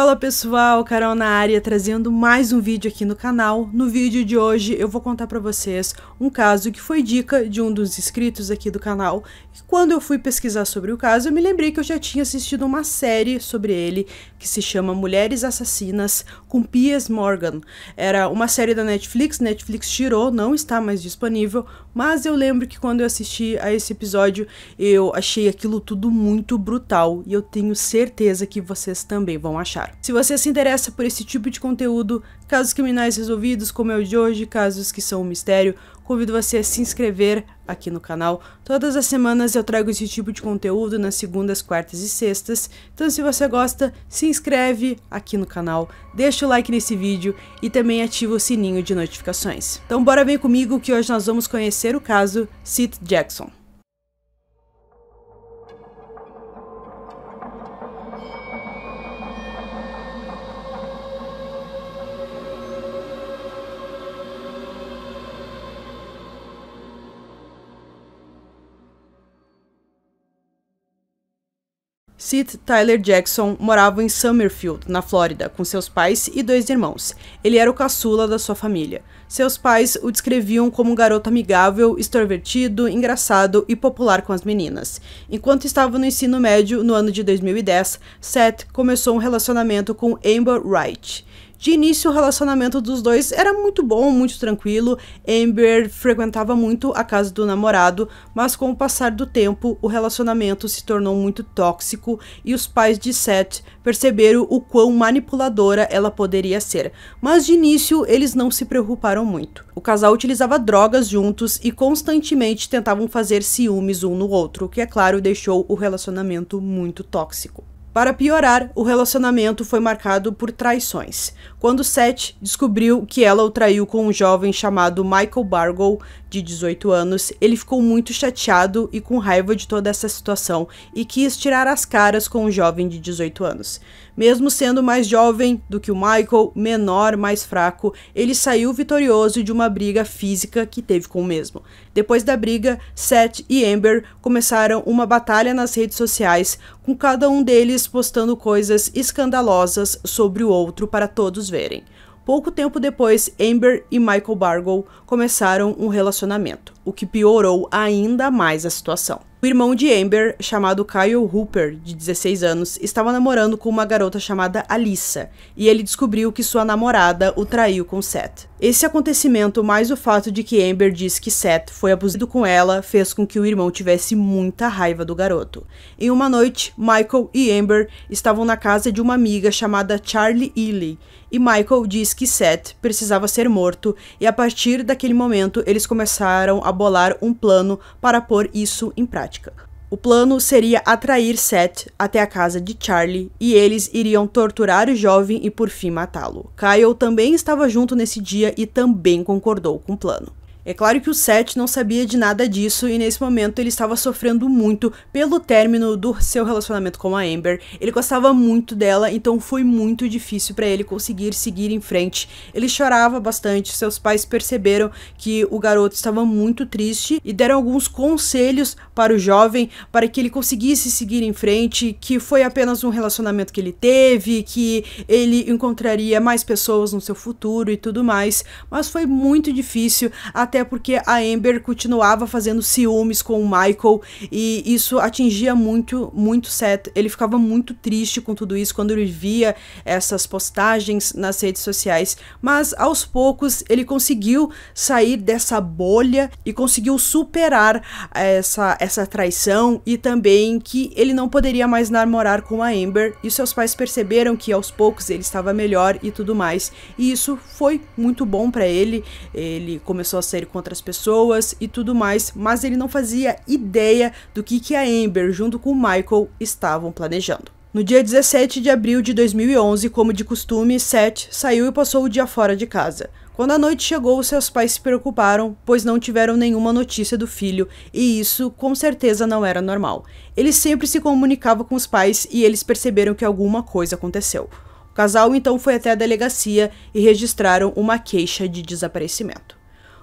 Fala pessoal, Carol na área trazendo mais um vídeo aqui no canal. No vídeo de hoje eu vou contar para vocês um caso que foi dica de um dos inscritos aqui do canal. E quando eu fui pesquisar sobre o caso, eu me lembrei que eu já tinha assistido uma série sobre ele que se chama Mulheres Assassinas com Piers Morgan. Era uma série da Netflix, Netflix tirou, não está mais disponível, mas eu lembro que quando eu assisti a esse episódio eu achei aquilo tudo muito brutal e eu tenho certeza que vocês também vão achar. Se você se interessa por esse tipo de conteúdo, casos criminais resolvidos, como é o de hoje, casos que são um mistério, convido você a se inscrever aqui no canal. Todas as semanas eu trago esse tipo de conteúdo nas segundas, quartas e sextas. Então se você gosta, se inscreve aqui no canal, deixa o like nesse vídeo e também ativa o sininho de notificações. Então bora vem comigo que hoje nós vamos conhecer o caso Sid Jackson. Sid Tyler Jackson morava em Summerfield, na Flórida, com seus pais e dois irmãos. Ele era o caçula da sua família. Seus pais o descreviam como um garoto amigável, extrovertido, engraçado e popular com as meninas. Enquanto estava no ensino médio, no ano de 2010, Seth começou um relacionamento com Amber Wright. De início, o relacionamento dos dois era muito bom, muito tranquilo. Amber frequentava muito a casa do namorado, mas com o passar do tempo, o relacionamento se tornou muito tóxico e os pais de Seth perceberam o quão manipuladora ela poderia ser. Mas de início, eles não se preocuparam muito. O casal utilizava drogas juntos e constantemente tentavam fazer ciúmes um no outro, o que, é claro, deixou o relacionamento muito tóxico. Para piorar, o relacionamento foi marcado por traições, quando Seth descobriu que ela o traiu com um jovem chamado Michael Bargold, de 18 anos, ele ficou muito chateado e com raiva de toda essa situação e quis tirar as caras com um jovem de 18 anos. Mesmo sendo mais jovem do que o Michael, menor, mais fraco, ele saiu vitorioso de uma briga física que teve com o mesmo. Depois da briga, Seth e Amber começaram uma batalha nas redes sociais, com cada um deles postando coisas escandalosas sobre o outro para todos verem. Pouco tempo depois, Amber e Michael Bargo começaram um relacionamento, o que piorou ainda mais a situação. O irmão de Amber, chamado Kyle Hooper, de 16 anos, estava namorando com uma garota chamada Alissa, e ele descobriu que sua namorada o traiu com Seth. Esse acontecimento, mais o fato de que Amber disse que Seth foi abusado com ela, fez com que o irmão tivesse muita raiva do garoto. Em uma noite, Michael e Amber estavam na casa de uma amiga chamada Charlie Ely, e Michael diz que Seth precisava ser morto, e a partir daquele momento eles começaram a bolar um plano para pôr isso em prática. O plano seria atrair Seth até a casa de Charlie e eles iriam torturar o jovem e por fim matá-lo. Kyle também estava junto nesse dia e também concordou com o plano. É claro que o Seth não sabia de nada disso e nesse momento ele estava sofrendo muito pelo término do seu relacionamento com a Amber. Ele gostava muito dela, então foi muito difícil para ele conseguir seguir em frente. Ele chorava bastante, seus pais perceberam que o garoto estava muito triste e deram alguns conselhos para o jovem para que ele conseguisse seguir em frente, que foi apenas um relacionamento que ele teve, que ele encontraria mais pessoas no seu futuro e tudo mais, mas foi muito difícil até até porque a Amber continuava fazendo ciúmes com o Michael e isso atingia muito, muito Seth. Ele ficava muito triste com tudo isso quando ele via essas postagens nas redes sociais, mas aos poucos ele conseguiu sair dessa bolha e conseguiu superar essa, essa traição e também que ele não poderia mais namorar com a Amber e seus pais perceberam que aos poucos ele estava melhor e tudo mais. E isso foi muito bom para ele. Ele começou a ser sério com outras pessoas e tudo mais, mas ele não fazia ideia do que, que a Amber, junto com o Michael, estavam planejando. No dia 17 de abril de 2011, como de costume, Seth saiu e passou o dia fora de casa. Quando a noite chegou, seus pais se preocuparam, pois não tiveram nenhuma notícia do filho, e isso com certeza não era normal. Ele sempre se comunicava com os pais e eles perceberam que alguma coisa aconteceu. O casal então foi até a delegacia e registraram uma queixa de desaparecimento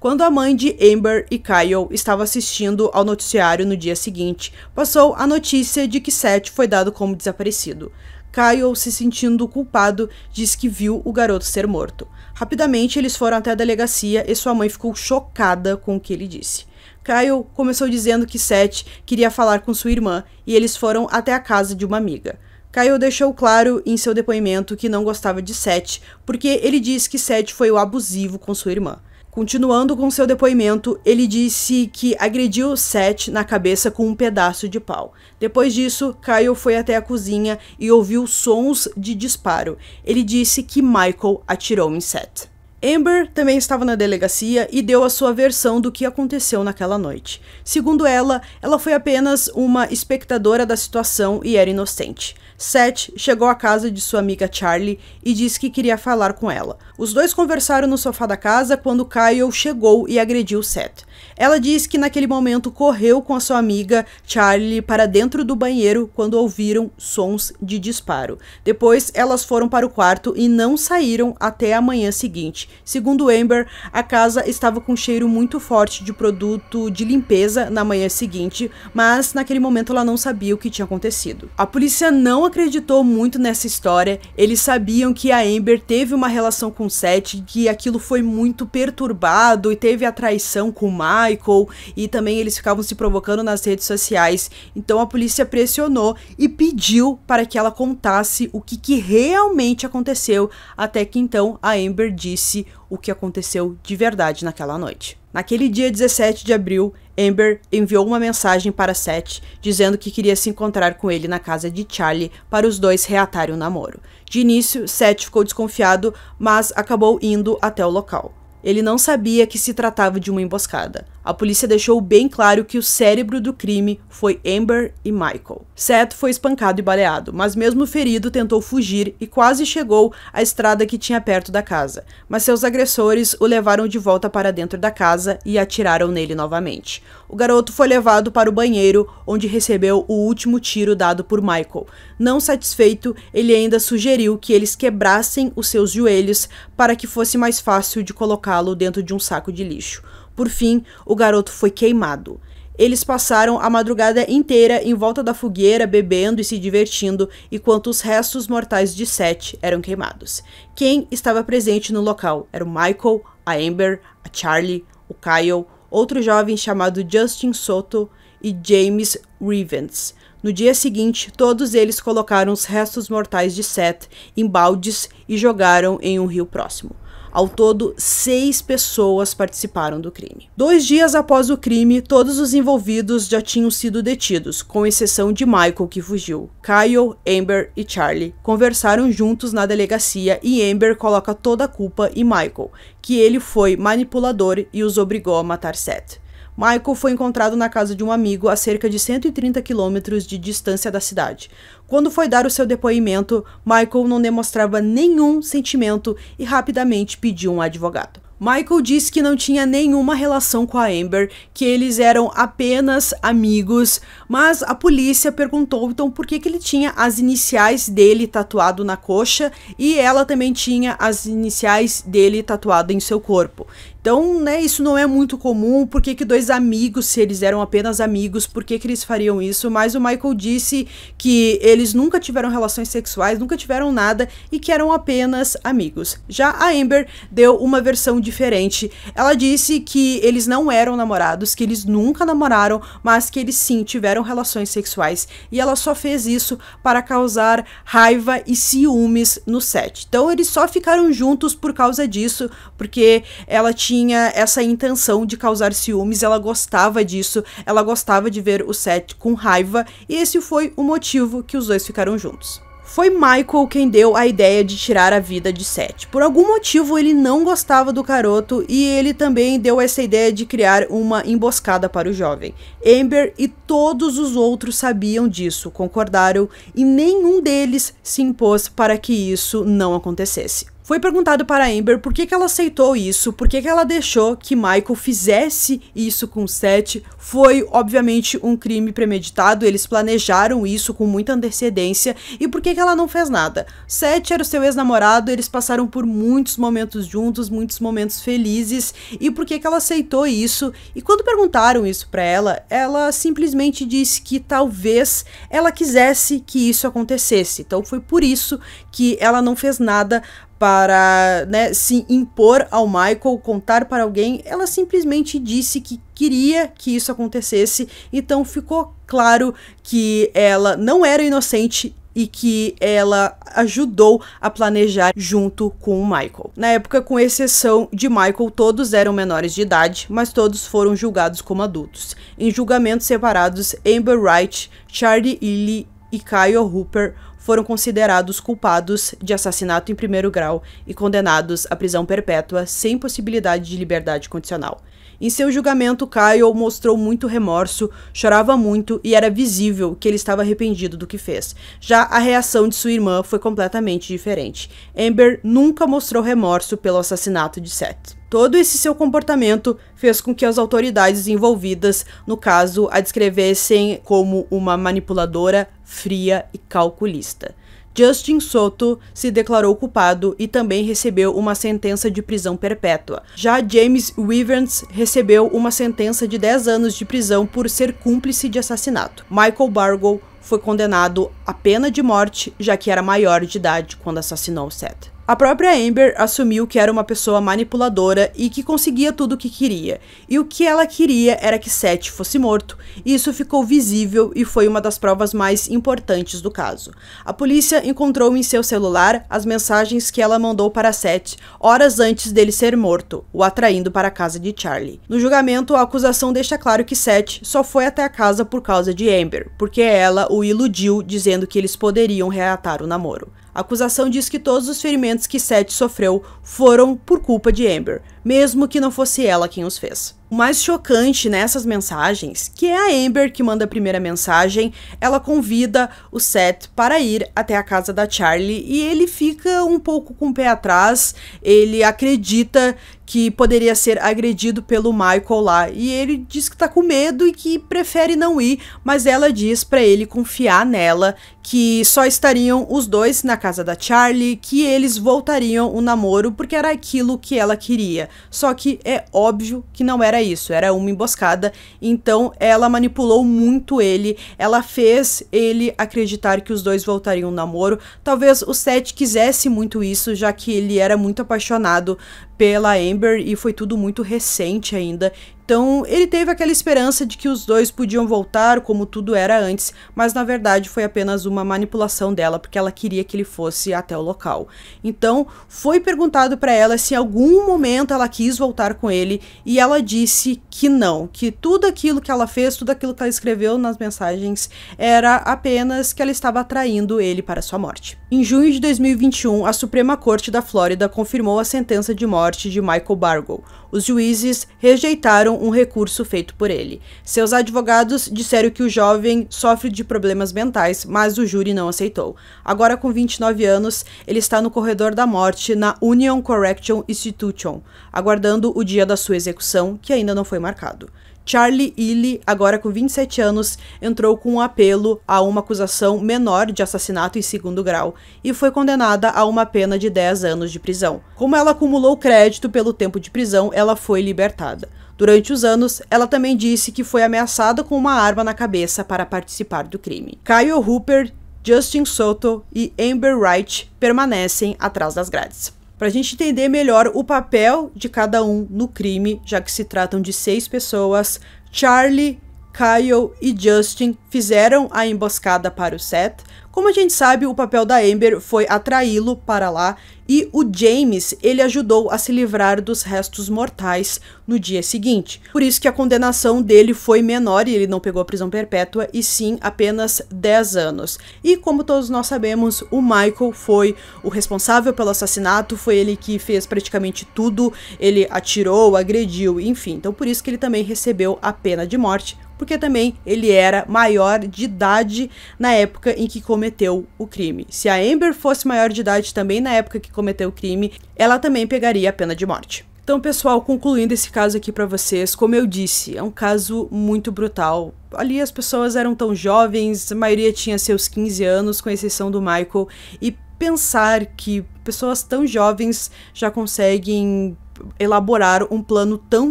quando a mãe de Amber e Kyle estava assistindo ao noticiário no dia seguinte, passou a notícia de que Seth foi dado como desaparecido. Kyle, se sentindo culpado, diz que viu o garoto ser morto. Rapidamente, eles foram até a delegacia e sua mãe ficou chocada com o que ele disse. Kyle começou dizendo que Seth queria falar com sua irmã e eles foram até a casa de uma amiga. Kyle deixou claro em seu depoimento que não gostava de Seth, porque ele diz que Seth foi o abusivo com sua irmã. Continuando com seu depoimento, ele disse que agrediu Seth na cabeça com um pedaço de pau. Depois disso, Kyle foi até a cozinha e ouviu sons de disparo. Ele disse que Michael atirou em Seth. Amber também estava na delegacia e deu a sua versão do que aconteceu naquela noite. Segundo ela, ela foi apenas uma espectadora da situação e era inocente. Seth chegou à casa de sua amiga Charlie e disse que queria falar com ela. Os dois conversaram no sofá da casa quando Kyle chegou e agrediu Seth. Ela disse que naquele momento correu com a sua amiga Charlie para dentro do banheiro quando ouviram sons de disparo. Depois, elas foram para o quarto e não saíram até a manhã seguinte Segundo Amber, a casa estava com um cheiro muito forte de produto de limpeza na manhã seguinte, mas naquele momento ela não sabia o que tinha acontecido. A polícia não acreditou muito nessa história, eles sabiam que a Amber teve uma relação com Seth, que aquilo foi muito perturbado e teve a traição com Michael, e também eles ficavam se provocando nas redes sociais. Então a polícia pressionou e pediu para que ela contasse o que, que realmente aconteceu, até que então a Amber disse disse o que aconteceu de verdade naquela noite. Naquele dia 17 de abril, Amber enviou uma mensagem para Seth dizendo que queria se encontrar com ele na casa de Charlie para os dois reatarem o namoro. De início, Seth ficou desconfiado, mas acabou indo até o local. Ele não sabia que se tratava de uma emboscada. A polícia deixou bem claro que o cérebro do crime foi Amber e Michael. Seth foi espancado e baleado, mas mesmo ferido tentou fugir e quase chegou à estrada que tinha perto da casa, mas seus agressores o levaram de volta para dentro da casa e atiraram nele novamente o garoto foi levado para o banheiro, onde recebeu o último tiro dado por Michael. Não satisfeito, ele ainda sugeriu que eles quebrassem os seus joelhos para que fosse mais fácil de colocá-lo dentro de um saco de lixo. Por fim, o garoto foi queimado. Eles passaram a madrugada inteira em volta da fogueira, bebendo e se divertindo, enquanto os restos mortais de Seth eram queimados. Quem estava presente no local era o Michael, a Amber, a Charlie, o Kyle, outro jovem chamado Justin Soto e James Rivens. No dia seguinte, todos eles colocaram os restos mortais de Seth em baldes e jogaram em um rio próximo. Ao todo, seis pessoas participaram do crime. Dois dias após o crime, todos os envolvidos já tinham sido detidos, com exceção de Michael, que fugiu. Kyle, Amber e Charlie conversaram juntos na delegacia e Amber coloca toda a culpa em Michael, que ele foi manipulador e os obrigou a matar Seth. Michael foi encontrado na casa de um amigo a cerca de 130 quilômetros de distância da cidade. Quando foi dar o seu depoimento, Michael não demonstrava nenhum sentimento e rapidamente pediu um advogado. Michael disse que não tinha nenhuma relação com a Amber, que eles eram apenas amigos, mas a polícia perguntou então por que, que ele tinha as iniciais dele tatuado na coxa e ela também tinha as iniciais dele tatuado em seu corpo. Então, né, isso não é muito comum. Por que, que dois amigos, se eles eram apenas amigos, por que, que eles fariam isso? Mas o Michael disse que eles nunca tiveram relações sexuais, nunca tiveram nada e que eram apenas amigos. Já a Amber deu uma versão diferente. Ela disse que eles não eram namorados, que eles nunca namoraram, mas que eles sim tiveram relações sexuais. E ela só fez isso para causar raiva e ciúmes no set. Então, eles só ficaram juntos por causa disso, porque ela tinha tinha essa intenção de causar ciúmes, ela gostava disso, ela gostava de ver o Seth com raiva, e esse foi o motivo que os dois ficaram juntos. Foi Michael quem deu a ideia de tirar a vida de Seth. Por algum motivo, ele não gostava do garoto e ele também deu essa ideia de criar uma emboscada para o jovem. Amber e todos os outros sabiam disso, concordaram e nenhum deles se impôs para que isso não acontecesse. Foi perguntado para Amber por que, que ela aceitou isso, por que, que ela deixou que Michael fizesse isso com Seth. Foi, obviamente, um crime premeditado, eles planejaram isso com muita antecedência, e por que, que ela não fez nada. Seth era o seu ex-namorado, eles passaram por muitos momentos juntos, muitos momentos felizes, e por que, que ela aceitou isso. E quando perguntaram isso para ela, ela simplesmente disse que talvez ela quisesse que isso acontecesse. Então foi por isso que ela não fez nada para né, se impor ao Michael, contar para alguém, ela simplesmente disse que queria que isso acontecesse, então ficou claro que ela não era inocente e que ela ajudou a planejar junto com o Michael. Na época, com exceção de Michael, todos eram menores de idade, mas todos foram julgados como adultos. Em julgamentos separados, Amber Wright, Charlie Ely e Kyle Hooper foram considerados culpados de assassinato em primeiro grau e condenados à prisão perpétua sem possibilidade de liberdade condicional. Em seu julgamento, Kyle mostrou muito remorso, chorava muito e era visível que ele estava arrependido do que fez. Já a reação de sua irmã foi completamente diferente. Amber nunca mostrou remorso pelo assassinato de Seth. Todo esse seu comportamento fez com que as autoridades envolvidas no caso a descrevessem como uma manipuladora fria e calculista. Justin Soto se declarou culpado e também recebeu uma sentença de prisão perpétua. Já James Weavers recebeu uma sentença de 10 anos de prisão por ser cúmplice de assassinato. Michael Bargo foi condenado à pena de morte, já que era maior de idade quando assassinou Seth. A própria Amber assumiu que era uma pessoa manipuladora e que conseguia tudo o que queria, e o que ela queria era que Seth fosse morto, e isso ficou visível e foi uma das provas mais importantes do caso. A polícia encontrou em seu celular as mensagens que ela mandou para Seth horas antes dele ser morto, o atraindo para a casa de Charlie. No julgamento, a acusação deixa claro que Seth só foi até a casa por causa de Amber, porque ela o iludiu dizendo que eles poderiam reatar o namoro. A acusação diz que todos os ferimentos que Seth sofreu foram por culpa de Amber, mesmo que não fosse ela quem os fez. O mais chocante nessas mensagens, que é a Amber que manda a primeira mensagem, ela convida o Seth para ir até a casa da Charlie e ele fica um pouco com o pé atrás, ele acredita que poderia ser agredido pelo Michael lá e ele diz que tá com medo e que prefere não ir, mas ela diz para ele confiar nela que só estariam os dois na casa da Charlie, que eles voltariam o namoro porque era aquilo que ela queria. Só que é óbvio que não era isso, era uma emboscada. Então ela manipulou muito ele, ela fez ele acreditar que os dois voltariam no namoro. Talvez o Seth quisesse muito isso, já que ele era muito apaixonado pela Amber e foi tudo muito recente ainda. Então ele teve aquela esperança de que os dois podiam voltar como tudo era antes, mas na verdade foi apenas uma manipulação dela porque ela queria que ele fosse até o local. Então foi perguntado para ela se em algum momento ela quis voltar com ele e ela disse que não, que tudo aquilo que ela fez, tudo aquilo que ela escreveu nas mensagens era apenas que ela estava atraindo ele para sua morte. Em junho de 2021, a Suprema Corte da Flórida confirmou a sentença de morte morte de Michael Bargo. Os juízes rejeitaram um recurso feito por ele. Seus advogados disseram que o jovem sofre de problemas mentais, mas o júri não aceitou. Agora, com 29 anos, ele está no corredor da morte na Union Correction Institution, aguardando o dia da sua execução, que ainda não foi marcado. Charlie Ely, agora com 27 anos, entrou com um apelo a uma acusação menor de assassinato em segundo grau e foi condenada a uma pena de 10 anos de prisão. Como ela acumulou crédito pelo tempo de prisão, ela foi libertada. Durante os anos, ela também disse que foi ameaçada com uma arma na cabeça para participar do crime. Kyle Hooper, Justin Soto e Amber Wright permanecem atrás das grades para a gente entender melhor o papel de cada um no crime, já que se tratam de seis pessoas. Charlie Kyle e Justin fizeram a emboscada para o Seth. Como a gente sabe, o papel da Amber foi atraí-lo para lá e o James, ele ajudou a se livrar dos restos mortais no dia seguinte. Por isso que a condenação dele foi menor e ele não pegou a prisão perpétua e sim apenas 10 anos. E como todos nós sabemos, o Michael foi o responsável pelo assassinato, foi ele que fez praticamente tudo, ele atirou, agrediu, enfim. Então por isso que ele também recebeu a pena de morte porque também ele era maior de idade na época em que cometeu o crime. Se a Amber fosse maior de idade também na época que cometeu o crime, ela também pegaria a pena de morte. Então, pessoal, concluindo esse caso aqui para vocês, como eu disse, é um caso muito brutal. Ali as pessoas eram tão jovens, a maioria tinha seus 15 anos, com exceção do Michael, e pensar que pessoas tão jovens já conseguem elaborar um plano tão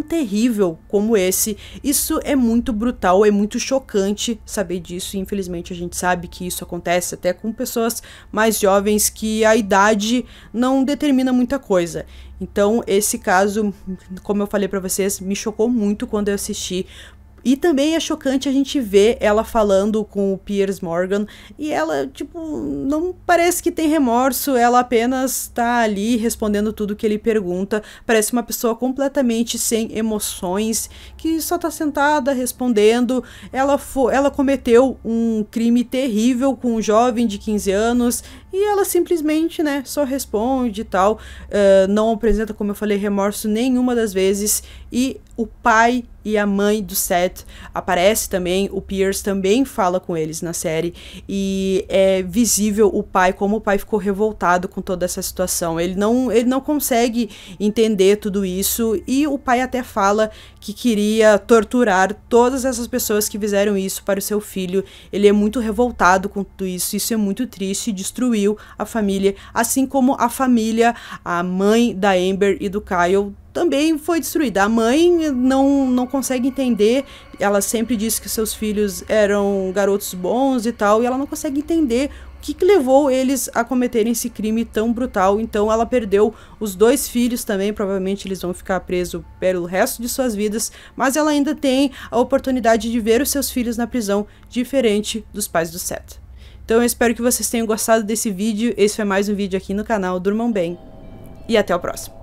terrível como esse. Isso é muito brutal, é muito chocante saber disso. E infelizmente, a gente sabe que isso acontece até com pessoas mais jovens que a idade não determina muita coisa. Então, esse caso, como eu falei para vocês, me chocou muito quando eu assisti, e também é chocante a gente ver ela falando com o Piers Morgan e ela, tipo, não parece que tem remorso, ela apenas tá ali respondendo tudo que ele pergunta. Parece uma pessoa completamente sem emoções, que só tá sentada respondendo. Ela, ela cometeu um crime terrível com um jovem de 15 anos e ela simplesmente, né, só responde e tal. Uh, não apresenta, como eu falei, remorso nenhuma das vezes. E o pai e a mãe do Seth aparece também, o Pierce também fala com eles na série e é visível o pai como o pai ficou revoltado com toda essa situação. Ele não ele não consegue entender tudo isso e o pai até fala que queria torturar todas essas pessoas que fizeram isso para o seu filho. Ele é muito revoltado com tudo isso, isso é muito triste, destruiu a família, assim como a família, a mãe da Amber e do Kyle também foi destruída. A mãe não, não consegue entender, ela sempre disse que seus filhos eram garotos bons e tal, e ela não consegue entender o que, que levou eles a cometerem esse crime tão brutal. Então ela perdeu os dois filhos também, provavelmente eles vão ficar presos pelo resto de suas vidas, mas ela ainda tem a oportunidade de ver os seus filhos na prisão, diferente dos pais do Seth. Então eu espero que vocês tenham gostado desse vídeo, esse foi mais um vídeo aqui no canal, durmam bem e até o próximo.